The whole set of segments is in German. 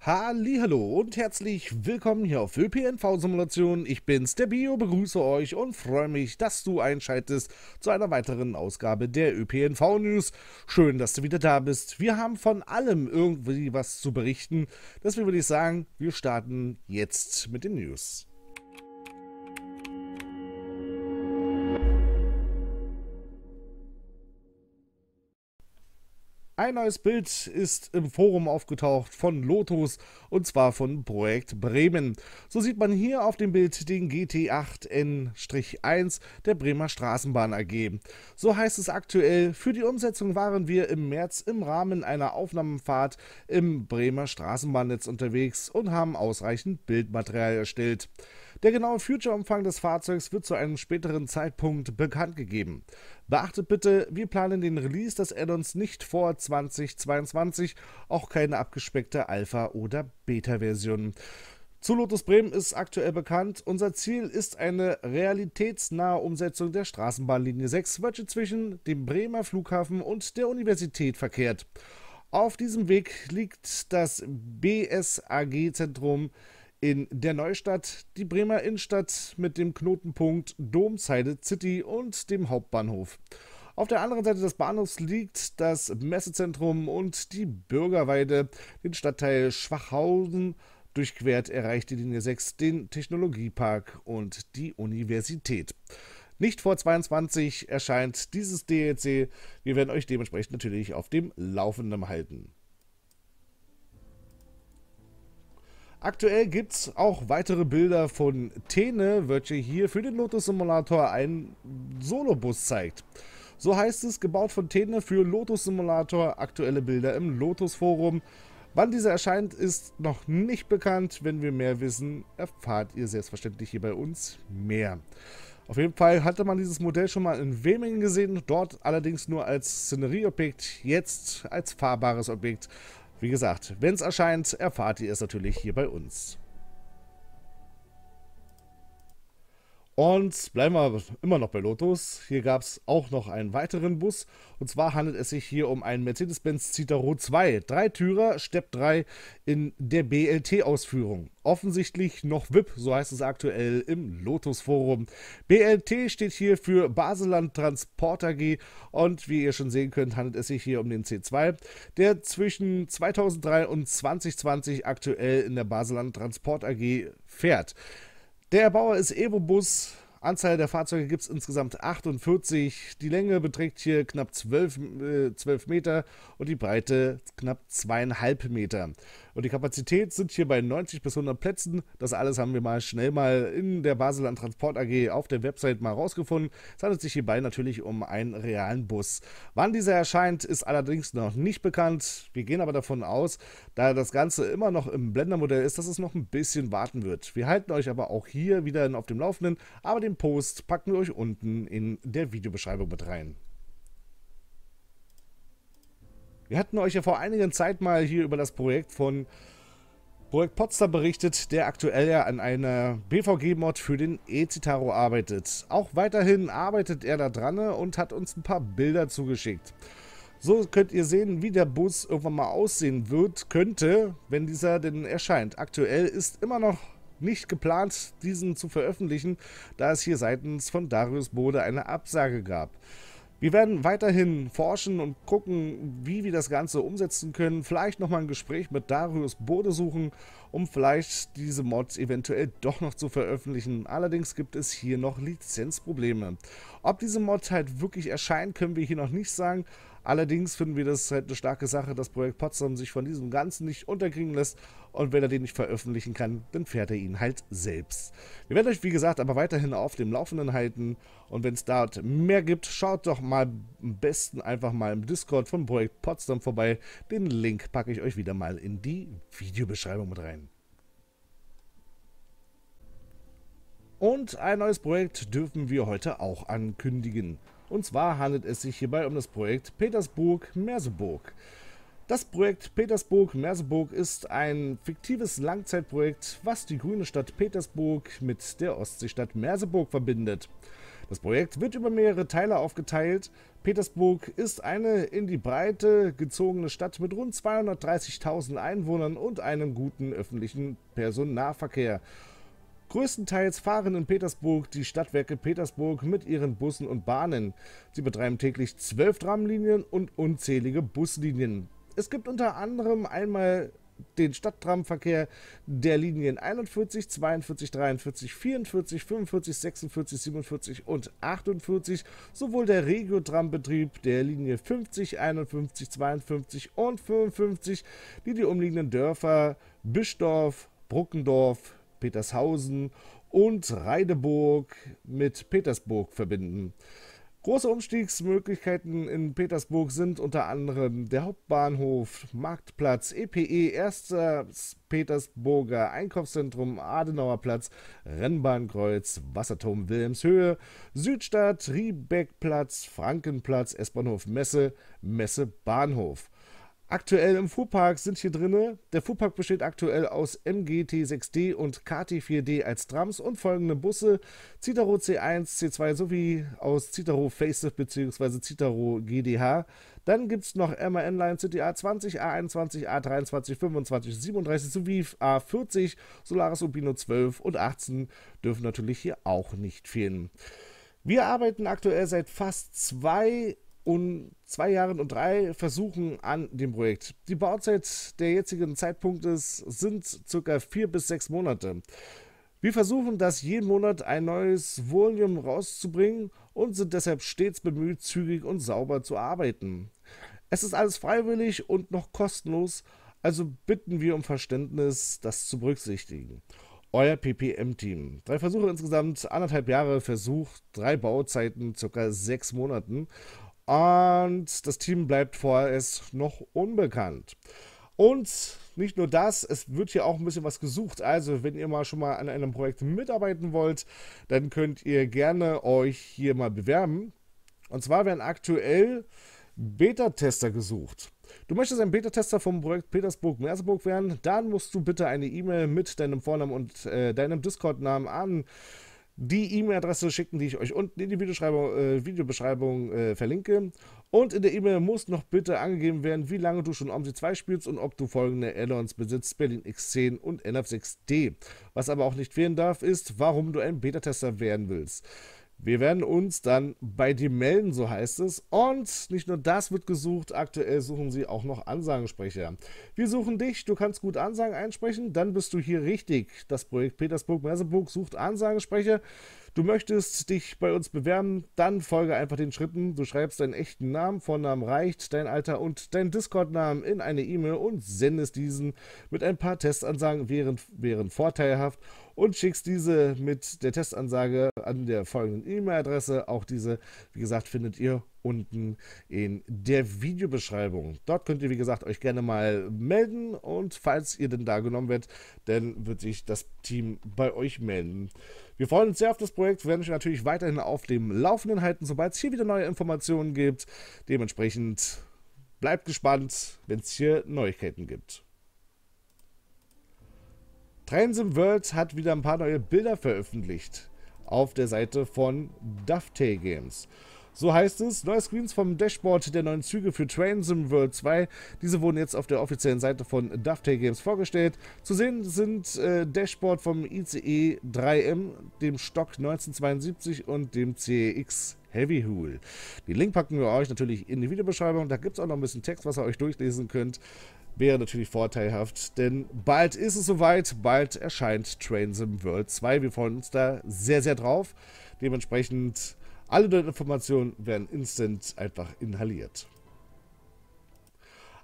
Hallo und herzlich willkommen hier auf ÖPNV Simulation. Ich bin's, der Bio, begrüße euch und freue mich, dass du einschaltest zu einer weiteren Ausgabe der ÖPNV News. Schön, dass du wieder da bist. Wir haben von allem irgendwie was zu berichten. Deswegen würde ich sagen, wir starten jetzt mit den News. Ein neues Bild ist im Forum aufgetaucht von Lotus und zwar von Projekt Bremen. So sieht man hier auf dem Bild den GT8N-1 der Bremer Straßenbahn AG. So heißt es aktuell, für die Umsetzung waren wir im März im Rahmen einer Aufnahmenfahrt im Bremer Straßenbahnnetz unterwegs und haben ausreichend Bildmaterial erstellt. Der genaue Future-Umfang des Fahrzeugs wird zu einem späteren Zeitpunkt bekannt gegeben. Beachtet bitte, wir planen den Release des Addons nicht vor 2022, auch keine abgespeckte Alpha- oder Beta-Version. Zu Lotus Bremen ist aktuell bekannt, unser Ziel ist eine realitätsnahe Umsetzung der Straßenbahnlinie 6, welche zwischen dem Bremer Flughafen und der Universität verkehrt. Auf diesem Weg liegt das BSAG-Zentrum in der Neustadt, die Bremer Innenstadt mit dem Knotenpunkt Domzeide City und dem Hauptbahnhof. Auf der anderen Seite des Bahnhofs liegt das Messezentrum und die Bürgerweide. Den Stadtteil Schwachhausen durchquert erreicht die Linie 6 den Technologiepark und die Universität. Nicht vor 22 erscheint dieses DLC. Wir werden euch dementsprechend natürlich auf dem Laufenden halten. Aktuell gibt es auch weitere Bilder von Tene, welche hier für den Lotus Simulator einen Solobus zeigt. So heißt es, gebaut von Tene für Lotus Simulator, aktuelle Bilder im Lotus Forum. Wann dieser erscheint, ist noch nicht bekannt. Wenn wir mehr wissen, erfahrt ihr selbstverständlich hier bei uns mehr. Auf jeden Fall hatte man dieses Modell schon mal in Wemingen gesehen, dort allerdings nur als Szenerieobjekt, jetzt als fahrbares Objekt. Wie gesagt, wenn es erscheint, erfahrt ihr es natürlich hier bei uns. Und bleiben wir immer noch bei Lotus. Hier gab es auch noch einen weiteren Bus. Und zwar handelt es sich hier um einen Mercedes-Benz Citaro 2. Drei Türer, Step 3 in der BLT-Ausführung. Offensichtlich noch VIP, so heißt es aktuell im Lotus-Forum. BLT steht hier für Baseland Transport AG. Und wie ihr schon sehen könnt, handelt es sich hier um den C2, der zwischen 2003 und 2020 aktuell in der Baseland Transport AG fährt. Der Bauer ist Evobus Anzahl der Fahrzeuge gibt es insgesamt 48. Die Länge beträgt hier knapp 12, äh, 12 Meter und die Breite knapp zweieinhalb Meter. Und die Kapazität sind hier bei 90 bis 100 Plätzen. Das alles haben wir mal schnell mal in der Baseland Transport AG auf der Website mal rausgefunden. Es handelt sich hierbei natürlich um einen realen Bus. Wann dieser erscheint, ist allerdings noch nicht bekannt. Wir gehen aber davon aus, da das Ganze immer noch im Blendermodell ist, dass es noch ein bisschen warten wird. Wir halten euch aber auch hier wieder auf dem Laufenden. Aber die den Post packen wir euch unten in der Videobeschreibung mit rein. Wir hatten euch ja vor einigen Zeit mal hier über das Projekt von Projekt Potsdam berichtet, der aktuell ja an einer BVG-Mod für den E-Citaro arbeitet. Auch weiterhin arbeitet er da dran und hat uns ein paar Bilder zugeschickt. So könnt ihr sehen, wie der Bus irgendwann mal aussehen wird, könnte, wenn dieser denn erscheint. Aktuell ist immer noch nicht geplant, diesen zu veröffentlichen, da es hier seitens von Darius Bode eine Absage gab. Wir werden weiterhin forschen und gucken, wie wir das Ganze umsetzen können. Vielleicht nochmal ein Gespräch mit Darius Bode suchen, um vielleicht diese Mods eventuell doch noch zu veröffentlichen. Allerdings gibt es hier noch Lizenzprobleme. Ob diese Mod halt wirklich erscheint, können wir hier noch nicht sagen. Allerdings finden wir das halt eine starke Sache, dass Projekt Potsdam sich von diesem Ganzen nicht unterkriegen lässt. Und wenn er den nicht veröffentlichen kann, dann fährt er ihn halt selbst. Wir werden euch, wie gesagt, aber weiterhin auf dem Laufenden halten. Und wenn es dort mehr gibt, schaut doch mal am besten einfach mal im Discord von Projekt Potsdam vorbei. Den Link packe ich euch wieder mal in die Videobeschreibung mit rein. Und ein neues Projekt dürfen wir heute auch ankündigen. Und zwar handelt es sich hierbei um das Projekt Petersburg-Merseburg. Das Projekt Petersburg-Merseburg ist ein fiktives Langzeitprojekt, was die grüne Stadt Petersburg mit der Ostseestadt Merseburg verbindet. Das Projekt wird über mehrere Teile aufgeteilt. Petersburg ist eine in die Breite gezogene Stadt mit rund 230.000 Einwohnern und einem guten öffentlichen Personennahverkehr. Größtenteils fahren in Petersburg die Stadtwerke Petersburg mit ihren Bussen und Bahnen. Sie betreiben täglich zwölf Tramlinien und unzählige Buslinien. Es gibt unter anderem einmal den Stadttramverkehr der Linien 41, 42, 43, 44, 45, 46, 47 und 48, sowohl der Regiotram-Betrieb der Linie 50, 51, 52 und 55, die die umliegenden Dörfer Bischdorf, Bruckendorf, Petershausen und Reideburg mit Petersburg verbinden. Große Umstiegsmöglichkeiten in Petersburg sind unter anderem der Hauptbahnhof, Marktplatz, EPE, erstes Petersburger Einkaufszentrum, Adenauerplatz, Rennbahnkreuz, Wasserturm Wilhelmshöhe, Südstadt, Riebeckplatz, Frankenplatz, S-Bahnhof Messe, Messe Bahnhof. Aktuell im Fuhrpark sind hier drinne. Der Fuhrpark besteht aktuell aus MGT6D und KT4D als Trams und folgende Busse: Citaro C1, C2 sowie aus Citaro Facelift bzw. Citaro GDH. Dann gibt es noch MAN Line City A20, A21, A23, 25, 37 sowie A40. Solaris Urbino 12 und 18 dürfen natürlich hier auch nicht fehlen. Wir arbeiten aktuell seit fast zwei Jahren und zwei Jahren und drei Versuchen an dem Projekt. Die Bauzeit der jetzigen Zeitpunktes sind circa vier bis sechs Monate. Wir versuchen, das jeden Monat ein neues Volume rauszubringen und sind deshalb stets bemüht, zügig und sauber zu arbeiten. Es ist alles freiwillig und noch kostenlos, also bitten wir um Verständnis, das zu berücksichtigen. Euer PPM-Team. Drei Versuche insgesamt, anderthalb Jahre Versuch, drei Bauzeiten, circa sechs Monaten. Und das Team bleibt vorerst noch unbekannt. Und nicht nur das, es wird hier auch ein bisschen was gesucht. Also, wenn ihr mal schon mal an einem Projekt mitarbeiten wollt, dann könnt ihr gerne euch hier mal bewerben. Und zwar werden aktuell Beta-Tester gesucht. Du möchtest ein Beta-Tester vom Projekt Petersburg-Merseburg werden, dann musst du bitte eine E-Mail mit deinem Vornamen und äh, deinem Discord-Namen an die E-Mail-Adresse schicken, die ich euch unten in die äh, Videobeschreibung äh, verlinke. Und in der E-Mail muss noch bitte angegeben werden, wie lange du schon OMSI 2 spielst und ob du folgende Addons besitzt, Berlin X10 und NF6D. Was aber auch nicht fehlen darf, ist, warum du ein Beta-Tester werden willst. Wir werden uns dann bei dir melden, so heißt es. Und nicht nur das wird gesucht, aktuell suchen sie auch noch Ansagensprecher. Wir suchen dich, du kannst gut Ansagen einsprechen, dann bist du hier richtig. Das Projekt Petersburg-Merseburg sucht Ansagensprecher. Du möchtest dich bei uns bewerben, dann folge einfach den Schritten. Du schreibst deinen echten Namen, Vornamen reicht, dein Alter und deinen Discord-Namen in eine E-Mail und sendest diesen mit ein paar Testansagen, wären, wären vorteilhaft und schickst diese mit der Testansage an der folgenden E-Mail-Adresse. Auch diese, wie gesagt, findet ihr unten in der Videobeschreibung. Dort könnt ihr, wie gesagt, euch gerne mal melden und falls ihr denn da genommen werdet, dann wird sich das Team bei euch melden. Wir freuen uns sehr auf das Projekt, werden euch natürlich weiterhin auf dem Laufenden halten, sobald es hier wieder neue Informationen gibt. Dementsprechend bleibt gespannt, wenn es hier Neuigkeiten gibt. Transam Worlds hat wieder ein paar neue Bilder veröffentlicht auf der Seite von Dovetail Games. So heißt es, neue Screens vom Dashboard der neuen Züge für Transim World 2. Diese wurden jetzt auf der offiziellen Seite von Dovetail Games vorgestellt. Zu sehen sind äh, Dashboard vom ICE 3M, dem Stock 1972 und dem CEX Heavy Hool. Den Link packen wir euch natürlich in die Videobeschreibung. Da gibt es auch noch ein bisschen Text, was ihr euch durchlesen könnt wäre natürlich vorteilhaft, denn bald ist es soweit, bald erscheint Trains Trainsim World 2. Wir freuen uns da sehr, sehr drauf. Dementsprechend alle neuen Informationen werden instant einfach inhaliert.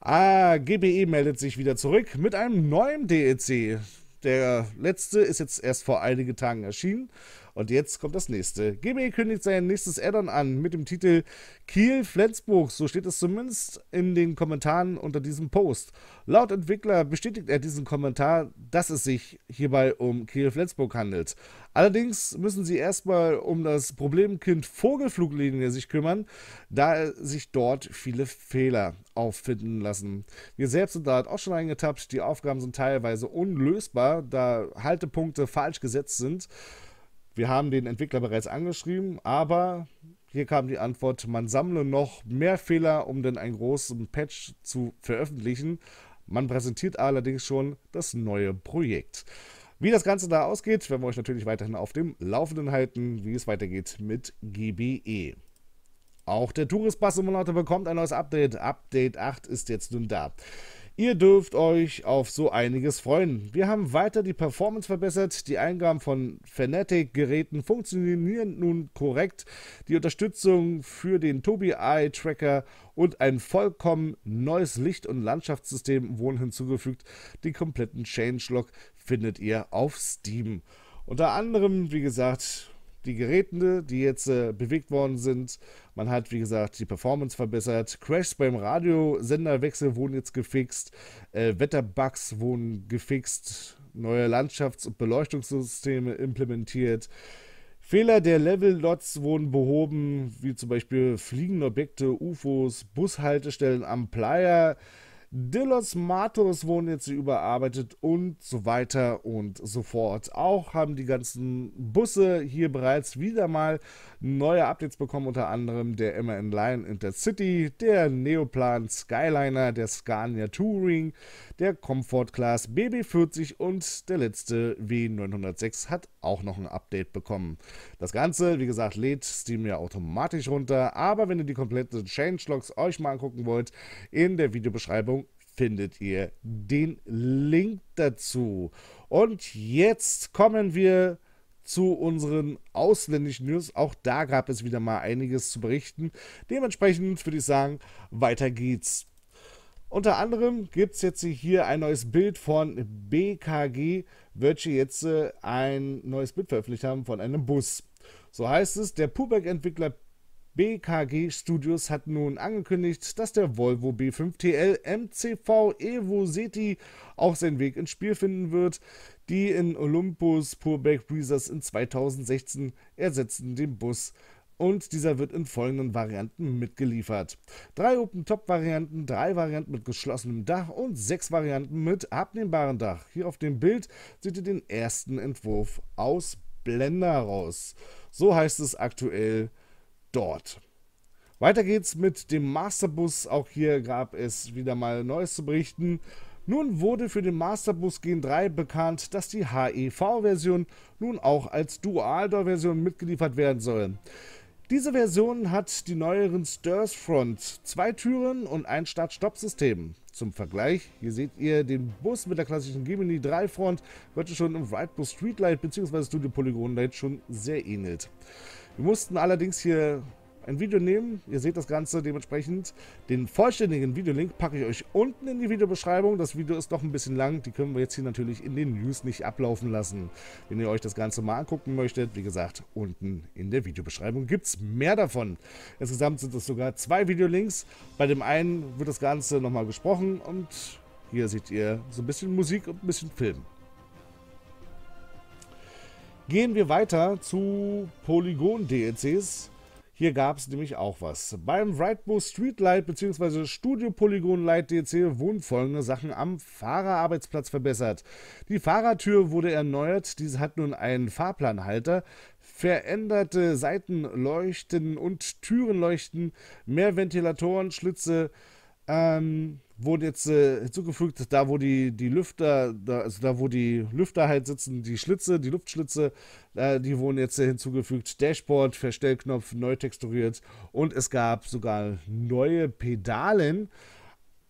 Ah, GBE meldet sich wieder zurück mit einem neuen DLC. Der letzte ist jetzt erst vor einigen Tagen erschienen und jetzt kommt das nächste. GB kündigt sein nächstes Addon an mit dem Titel Kiel Flensburg. So steht es zumindest in den Kommentaren unter diesem Post. Laut Entwickler bestätigt er diesen Kommentar, dass es sich hierbei um Kiel Flensburg handelt. Allerdings müssen sie erstmal um das Problemkind Vogelfluglinie sich kümmern, da sich dort viele Fehler auffinden lassen. Wir selbst sind da halt auch schon eingetappt. Die Aufgaben sind teilweise unlösbar, da Haltepunkte falsch gesetzt sind wir haben den Entwickler bereits angeschrieben, aber hier kam die Antwort, man sammle noch mehr Fehler, um denn einen großen Patch zu veröffentlichen. Man präsentiert allerdings schon das neue Projekt. Wie das Ganze da ausgeht, werden wir euch natürlich weiterhin auf dem Laufenden halten, wie es weitergeht mit GBE. Auch der Tourist Bass Simulator bekommt ein neues Update. Update 8 ist jetzt nun da. Ihr dürft euch auf so einiges freuen. Wir haben weiter die Performance verbessert. Die Eingaben von Fanatic-Geräten funktionieren nun korrekt. Die Unterstützung für den Tobi Eye Tracker und ein vollkommen neues Licht- und Landschaftssystem wurden hinzugefügt. Die kompletten Changelog findet ihr auf Steam. Unter anderem, wie gesagt, die Geräte, die jetzt äh, bewegt worden sind, man hat, wie gesagt, die Performance verbessert. Crashs beim Radiosenderwechsel wurden jetzt gefixt. Äh, Wetterbugs wurden gefixt. Neue Landschafts- und Beleuchtungssysteme implementiert. Fehler der Level-Lots wurden behoben, wie zum Beispiel fliegende Objekte, UFOs, Bushaltestellen am Playa. Dillos Matos wurden jetzt überarbeitet und so weiter und so fort. Auch haben die ganzen Busse hier bereits wieder mal neue Updates bekommen, unter anderem der MN Line Intercity, der Neoplan Skyliner, der Scania Touring, der Comfort Class BB40 und der letzte W906 hat auch noch ein Update bekommen. Das Ganze, wie gesagt, lädt Steam ja automatisch runter, aber wenn ihr die kompletten Changelogs euch mal angucken wollt, in der Videobeschreibung findet ihr den Link dazu. Und jetzt kommen wir zu unseren ausländischen News. Auch da gab es wieder mal einiges zu berichten. Dementsprechend würde ich sagen, weiter geht's. Unter anderem gibt es jetzt hier ein neues Bild von BKG, wird hier jetzt äh, ein neues Bild veröffentlicht haben von einem Bus. So heißt es, der Pubac-Entwickler BKG Studios hat nun angekündigt, dass der Volvo B5 TL MCV Evo Seti auch seinen Weg ins Spiel finden wird. Die in Olympus Purbeck Breezers in 2016 ersetzten den Bus und dieser wird in folgenden Varianten mitgeliefert. Drei Open-Top-Varianten, drei Varianten mit geschlossenem Dach und sechs Varianten mit abnehmbarem Dach. Hier auf dem Bild seht ihr den ersten Entwurf aus Blender raus. So heißt es aktuell dort. Weiter geht's mit dem Masterbus. Auch hier gab es wieder mal Neues zu berichten. Nun wurde für den Masterbus Gen 3 bekannt, dass die HEV-Version nun auch als Dual-Door-Version mitgeliefert werden soll. Diese Version hat die neueren Stirs Front, zwei Türen und ein Start-Stopp-System. Zum Vergleich, hier seht ihr den Bus mit der klassischen Gemini 3 Front, welche schon im Ridebus Streetlight bzw. Studio Polygon Light schon sehr ähnelt. Wir mussten allerdings hier ein Video nehmen. Ihr seht das Ganze dementsprechend. Den vollständigen Videolink packe ich euch unten in die Videobeschreibung. Das Video ist noch ein bisschen lang. Die können wir jetzt hier natürlich in den News nicht ablaufen lassen. Wenn ihr euch das Ganze mal angucken möchtet, wie gesagt, unten in der Videobeschreibung gibt es mehr davon. Insgesamt sind es sogar zwei Videolinks. Bei dem einen wird das Ganze nochmal gesprochen und hier seht ihr so ein bisschen Musik und ein bisschen Film. Gehen wir weiter zu Polygon-DLCs. Hier gab es nämlich auch was. Beim Wrightbow Streetlight bzw. Studio Polygon Light DC wurden folgende Sachen am Fahrerarbeitsplatz verbessert. Die Fahrertür wurde erneuert, diese hat nun einen Fahrplanhalter, veränderte Seitenleuchten und Türenleuchten, mehr Ventilatoren, Schlitze, ähm, wurde jetzt äh, hinzugefügt, da wo die, die Lüfter, da, also da wo die Lüfter halt sitzen, die Schlitze, die Luftschlitze, äh, die wurden jetzt äh, hinzugefügt. Dashboard, Verstellknopf, neu texturiert und es gab sogar neue Pedalen.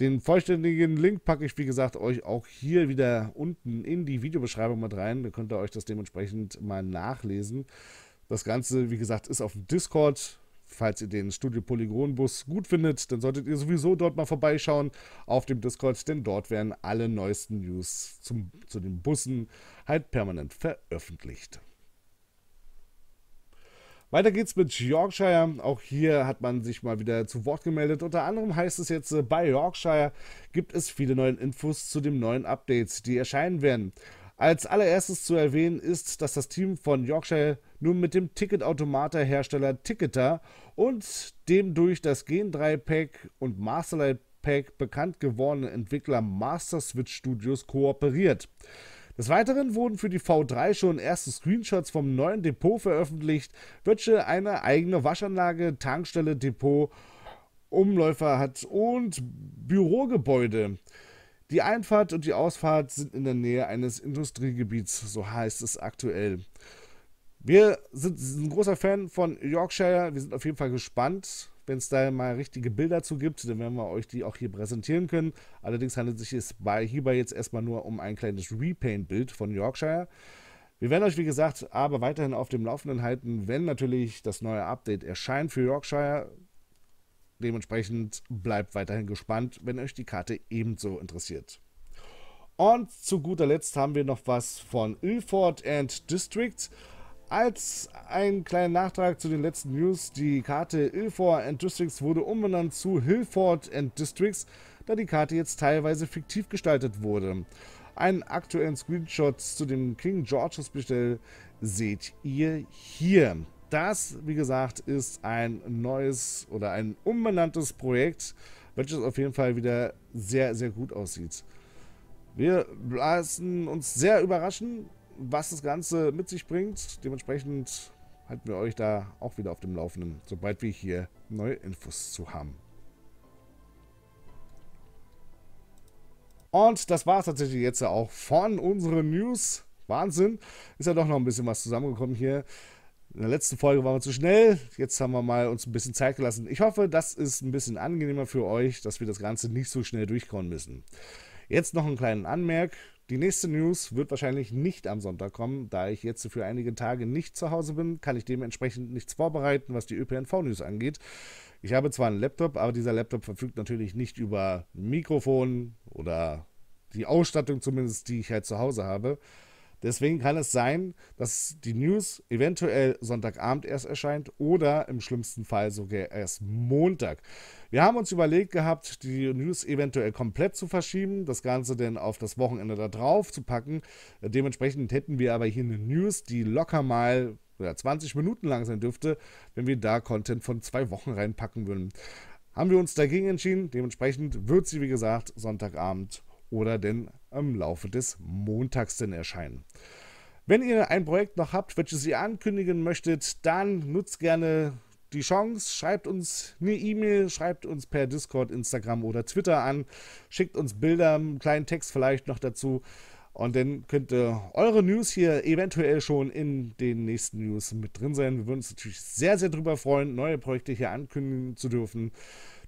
Den vollständigen Link packe ich, wie gesagt, euch auch hier wieder unten in die Videobeschreibung mit rein. Da könnt ihr euch das dementsprechend mal nachlesen. Das Ganze, wie gesagt, ist auf dem Discord Falls ihr den Studio Polygon Bus gut findet, dann solltet ihr sowieso dort mal vorbeischauen auf dem Discord, denn dort werden alle neuesten News zum, zu den Bussen halt permanent veröffentlicht. Weiter geht's mit Yorkshire. Auch hier hat man sich mal wieder zu Wort gemeldet. Unter anderem heißt es jetzt, äh, bei Yorkshire gibt es viele neue Infos zu den neuen Updates, die erscheinen werden. Als allererstes zu erwähnen ist, dass das Team von Yorkshire nun mit dem Ticketautomater-Hersteller Ticketer und dem durch das Gen 3-Pack und Masterlight Pack bekannt gewordenen Entwickler Master Switch Studios kooperiert. Des Weiteren wurden für die V3 schon erste Screenshots vom neuen Depot veröffentlicht, welche eine eigene Waschanlage, Tankstelle, Depot, Umläufer hat und Bürogebäude. Die Einfahrt und die Ausfahrt sind in der Nähe eines Industriegebiets, so heißt es aktuell. Wir sind, ein großer Fan von Yorkshire. Wir sind auf jeden Fall gespannt, wenn es da mal richtige Bilder zu gibt. Dann werden wir euch die auch hier präsentieren können. Allerdings handelt es sich bei, hierbei jetzt erstmal nur um ein kleines Repaint-Bild von Yorkshire. Wir werden euch, wie gesagt, aber weiterhin auf dem Laufenden halten, wenn natürlich das neue Update erscheint für Yorkshire. Dementsprechend bleibt weiterhin gespannt, wenn euch die Karte ebenso interessiert. Und zu guter Letzt haben wir noch was von Ilford and District. Als ein kleiner Nachtrag zu den letzten News, die Karte Ilford and Districts wurde umbenannt zu Hilford and Districts, da die Karte jetzt teilweise fiktiv gestaltet wurde. Einen aktuellen Screenshot zu dem King George's Bestell seht ihr hier. Das, wie gesagt, ist ein neues oder ein umbenanntes Projekt, welches auf jeden Fall wieder sehr, sehr gut aussieht. Wir lassen uns sehr überraschen, was das Ganze mit sich bringt. Dementsprechend halten wir euch da auch wieder auf dem Laufenden, sobald wir hier neue Infos zu haben. Und das war es tatsächlich jetzt auch von unseren News. Wahnsinn. Ist ja doch noch ein bisschen was zusammengekommen hier. In der letzten Folge waren wir zu schnell. Jetzt haben wir mal uns ein bisschen Zeit gelassen. Ich hoffe, das ist ein bisschen angenehmer für euch, dass wir das Ganze nicht so schnell durchkommen müssen. Jetzt noch einen kleinen Anmerk. Die nächste News wird wahrscheinlich nicht am Sonntag kommen. Da ich jetzt für einige Tage nicht zu Hause bin, kann ich dementsprechend nichts vorbereiten, was die ÖPNV-News angeht. Ich habe zwar einen Laptop, aber dieser Laptop verfügt natürlich nicht über Mikrofon oder die Ausstattung zumindest, die ich halt zu Hause habe. Deswegen kann es sein, dass die News eventuell Sonntagabend erst erscheint oder im schlimmsten Fall sogar erst Montag. Wir haben uns überlegt gehabt, die News eventuell komplett zu verschieben, das Ganze denn auf das Wochenende da drauf zu packen. Dementsprechend hätten wir aber hier eine News, die locker mal oder 20 Minuten lang sein dürfte, wenn wir da Content von zwei Wochen reinpacken würden. Haben wir uns dagegen entschieden. Dementsprechend wird sie, wie gesagt, Sonntagabend oder denn im Laufe des Montags denn erscheinen. Wenn ihr ein Projekt noch habt, welches ihr ankündigen möchtet, dann nutzt gerne die Chance, schreibt uns eine E-Mail, schreibt uns per Discord, Instagram oder Twitter an, schickt uns Bilder, einen kleinen Text vielleicht noch dazu. Und dann könnt ihr eure News hier eventuell schon in den nächsten News mit drin sein. Wir würden uns natürlich sehr, sehr drüber freuen, neue Projekte hier ankündigen zu dürfen.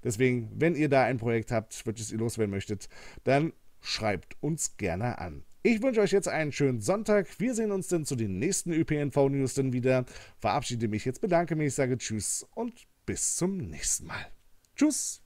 Deswegen, wenn ihr da ein Projekt habt, welches ihr loswerden möchtet, dann schreibt uns gerne an. Ich wünsche euch jetzt einen schönen Sonntag. Wir sehen uns dann zu den nächsten ÖPNV-News dann wieder. Verabschiede mich jetzt, bedanke mich, sage Tschüss und bis zum nächsten Mal. Tschüss!